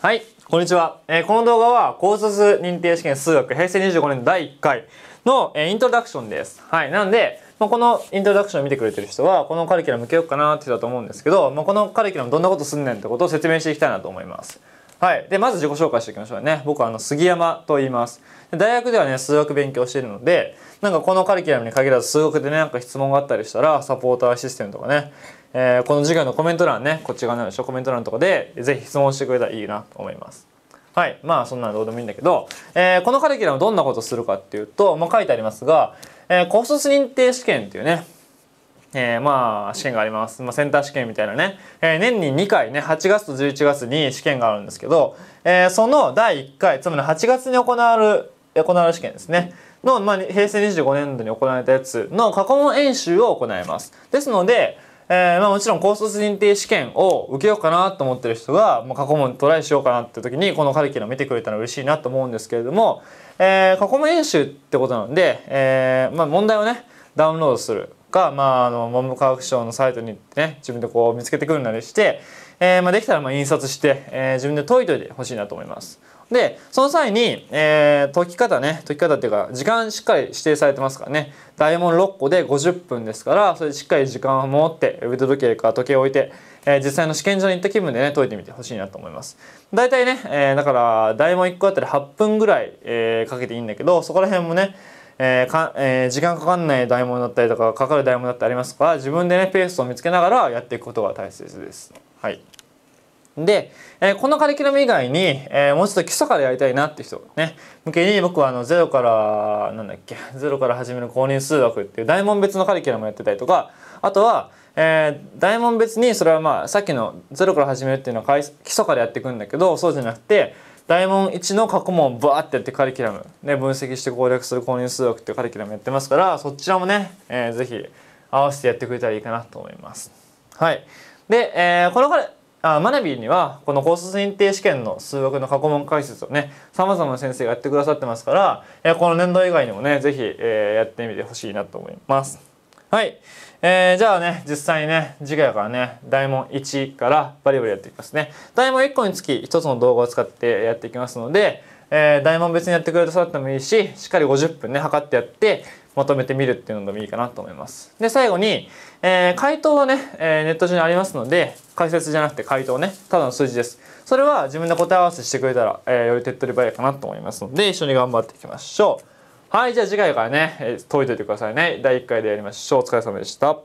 はい、こんにちは。えー、この動画は高卒認定試験数学平成25年第1回の、えー、イントロダクションです。はい、なんで、まあ、このイントロダクションを見てくれてる人は、このカリキュラム受けようかなって人だと思うんですけど、まあ、このカリキュラムどんなことすんねんってことを説明していきたいなと思います。はい。で、まず自己紹介していきましょうね。僕はあの、杉山と言います。大学ではね、数学勉強しているので、なんかこのカリキュラムに限らず数学でね、なんか質問があったりしたら、サポーターシステムとかね、えー、この授業のコメント欄ねこっち側のでしょコメント欄とかでぜひ質問してくれたらいいなと思いますはいまあそんなのどうでもいいんだけど、えー、このカリキュラムどんなことするかっていうと、まあ、書いてありますが、えー、高卒認定試験っていうねえー、まあ試験があります、まあ、センター試験みたいなね、えー、年に2回ね8月と11月に試験があるんですけど、えー、その第1回つまり8月に行われる行われる試験ですねの、まあ、平成25年度に行われたやつの過去問演習を行いますですので、えー、まあもちろん高卒認定試験を受けようかなと思ってる人が、まあ、過去問トライしようかなって時にこのカリキュラム見てくれたら嬉しいなと思うんですけれども、えー、過去問演習ってことなんで、えー、まあ問題をねダウンロードするか、まあ、あの文部科学省のサイトに行ってね自分でこう見つけてくるなりして、えー、まあ、できたらま印刷して、えー、自分で解いといてほしいなと思います。でその際に、えー、解き方ね解き方っていうか時間しっかり指定されてますからね大問6個で50分ですからそれしっかり時間を持って腕時計か時計を置いて、えー、実際の試験場に行った気分でね解いてみてほしいなと思います大体ね、えー、だから大問1個あたり8分ぐらい、えかけていいんだけどそこら辺もねえーかえー、時間かかんない台本だったりとかかかる台本だったりありますから自分でねペースを見つけながらやっていくことが大切です。はい、で、えー、このカリキュラム以外に、えー、もうちょっと基礎からやりたいなって人、ね、向けに僕はあの0からなんだっけ0から始める公認数学っていう大問別のカリキュラムやってたりとかあとは、えー、大問別にそれはまあさっきの0から始めるっていうのは基礎からやっていくんだけどそうじゃなくて大問1の過去問をバーってやってカリキュラム、ね、分析して攻略する購入数学っていうカリキュラムやってますからそちらもね、えー、ぜひ合わせてやってくれたらいいかなと思います。はい、で、えー、このあマナビーにはこの高卒認定試験の数学の過去問解説をねさまざまな先生がやってくださってますから、えー、この年度以外にもね是非、えー、やってみてほしいなと思います。はい。えー、じゃあね、実際にね、次回からね、大問1からバリバリやっていきますね。大問1個につき1つの動画を使ってやっていきますので、えー、大問別にやってくれるとってもいいし、しっかり50分ね、測ってやって、まとめてみるっていうのでもいいかなと思います。で、最後に、えー、回答はね、えー、ネット上にありますので、解説じゃなくて回答ね、ただの数字です。それは自分で答え合わせしてくれたら、えー、より手っ取り早いかなと思いますので、一緒に頑張っていきましょう。はい、じゃあ次回からね、解いといてくださいね。第1回でやりましょう。お疲れ様でした。